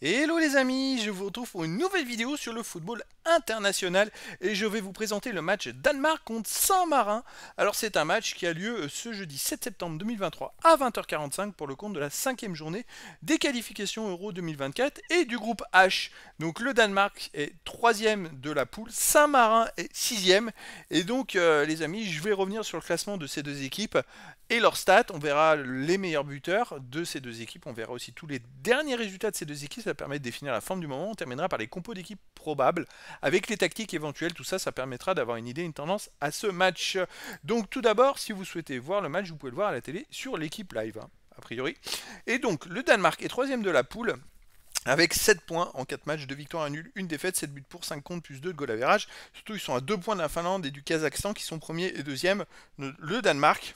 Hello les amis, je vous retrouve pour une nouvelle vidéo sur le football international et je vais vous présenter le match Danemark contre Saint-Marin. Alors c'est un match qui a lieu euh, ce jeudi 7 septembre 2023 à 20h45 pour le compte de la cinquième journée des qualifications Euro 2024 et du groupe H. Donc le Danemark est troisième de la poule, Saint-Marin est sixième et donc euh, les amis je vais revenir sur le classement de ces deux équipes et leurs stats. On verra les meilleurs buteurs de ces deux équipes. On verra aussi tous les derniers résultats de ces deux équipes. Ça permet de définir la forme du moment. On terminera par les compos d'équipes probables avec les tactiques éventuelles, tout ça, ça permettra d'avoir une idée, une tendance à ce match. Donc tout d'abord, si vous souhaitez voir le match, vous pouvez le voir à la télé sur l'équipe live, hein, a priori. Et donc le Danemark est troisième de la poule avec 7 points en 4 matchs, de victoire à nul, une défaite, 7 buts pour, 5 contre plus 2 de goal average. Surtout, ils sont à 2 points de la Finlande et du Kazakhstan qui sont premier et deuxième. Le Danemark,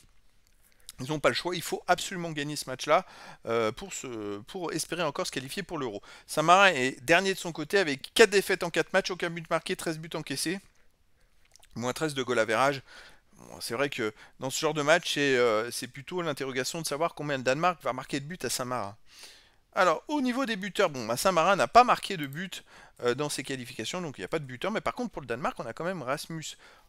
ils n'ont pas le choix, il faut absolument gagner ce match-là euh, pour, pour espérer encore se qualifier pour l'Euro. saint-marin est dernier de son côté avec 4 défaites en 4 matchs, aucun but marqué, 13 buts encaissés, moins 13 de goal à verrage. c'est vrai que dans ce genre de match, euh, c'est plutôt l'interrogation de savoir combien le Danemark va marquer de buts à Saint-Marin. Alors, au niveau des buteurs, bon, bah, Saint-Marin n'a pas marqué de but euh, dans ses qualifications, donc il n'y a pas de buteur. Mais par contre, pour le Danemark, on a quand même Rasmus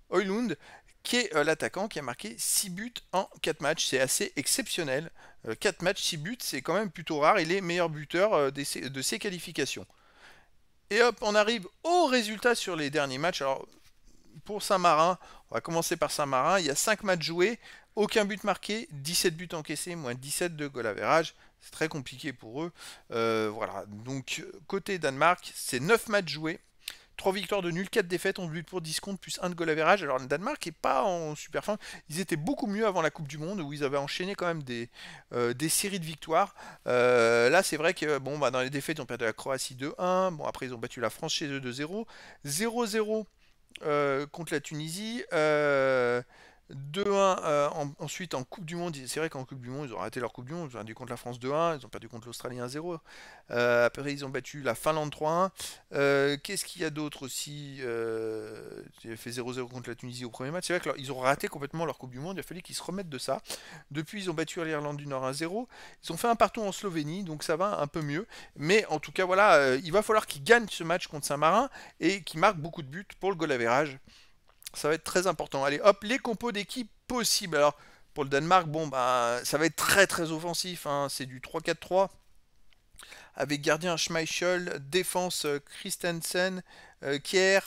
Højlund qui est euh, l'attaquant qui a marqué 6 buts en 4 matchs. C'est assez exceptionnel. 4 euh, matchs, 6 buts, c'est quand même plutôt rare. Il est meilleur buteur euh, de ses qualifications. Et hop, on arrive au résultat sur les derniers matchs. Alors, pour Saint-Marin, on va commencer par Saint-Marin. Il y a 5 matchs joués, aucun but marqué, 17 buts encaissés, moins 17 de goal average. C'est très compliqué pour eux. voilà. Donc, côté Danemark, c'est 9 matchs joués, 3 victoires de nul, 4 défaites, 11 lutte pour 10 plus 1 de goal average. Alors le Danemark est pas en super fin. Ils étaient beaucoup mieux avant la Coupe du Monde où ils avaient enchaîné quand même des, euh, des séries de victoires. Euh, là c'est vrai que bon bah, dans les défaites ils ont perdu la Croatie 2-1. Bon après ils ont battu la France chez eux 2-0. 0-0 euh, contre la Tunisie. 2-1 euh, ensuite en Coupe du Monde, c'est vrai qu'en Coupe du Monde, ils ont raté leur Coupe du Monde, ils ont perdu contre la France 2-1, ils ont perdu contre l'Australie 1-0. Euh, après, ils ont battu la Finlande 3-1. Euh, qu'est-ce qu'il y a d'autre aussi Ils ont fait 0-0 contre la Tunisie au premier match. C'est vrai qu'ils ont raté complètement leur Coupe du Monde, il a fallu qu'ils se remettent de ça. Depuis, ils ont battu l'Irlande du Nord 1-0. Ils ont fait un partout en Slovénie, donc ça va un peu mieux. Mais en tout cas, voilà, il va falloir qu'ils gagnent ce match contre Saint-Marin et qu'ils marquent beaucoup de buts pour le goal verrage. Ça va être très important. Allez, hop, les compos d'équipe possibles. Alors, pour le Danemark, bon, bah, ça va être très très offensif. Hein. C'est du 3-4-3 avec gardien Schmeichel, défense euh, Christensen, euh, Kier,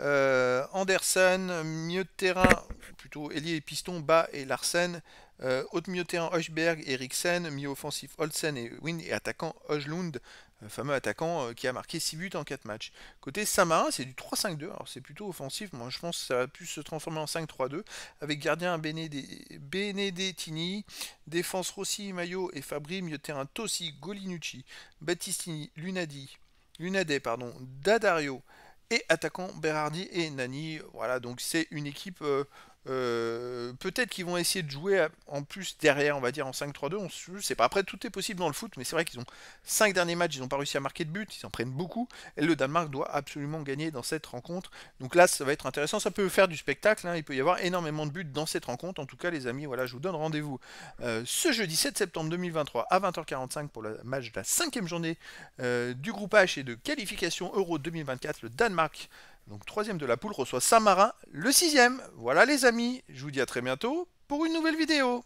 euh, Anderson, milieu de terrain, plutôt Elie et piston, bas et Larsen. Euh, haute milieu de terrain, Hochberg, Eriksen. Milieu offensif, Olsen et Win. Et attaquant, Hojlund, euh, fameux attaquant qui a marqué 6 buts en 4 matchs. Côté Saint-Marin, c'est du 3-5-2. Alors c'est plutôt offensif. Moi, je pense que ça a pu se transformer en 5-3-2. Avec gardien Benedettini, défense Rossi, Maillot et Fabri. Milieu de terrain, Tossi, Golinucci, Battistini, Lunadi, Lunadé, pardon, Dadario et attaquant Berardi et Nani. Voilà, donc c'est une équipe euh, euh, peut-être qu'ils vont essayer de jouer en plus derrière, on va dire en 5-3-2, on pas. Après, tout est possible dans le foot, mais c'est vrai qu'ils ont 5 derniers matchs, ils n'ont pas réussi à marquer de but, ils en prennent beaucoup, et le Danemark doit absolument gagner dans cette rencontre. Donc là, ça va être intéressant, ça peut faire du spectacle, hein, il peut y avoir énormément de buts dans cette rencontre. En tout cas, les amis, voilà, je vous donne rendez-vous euh, ce jeudi 7 septembre 2023 à 20h45 pour le match de la cinquième journée euh, du groupe H et de qualification Euro 2024, le Danemark donc troisième de la poule, reçoit Saint-Marin, le sixième. Voilà les amis, je vous dis à très bientôt pour une nouvelle vidéo.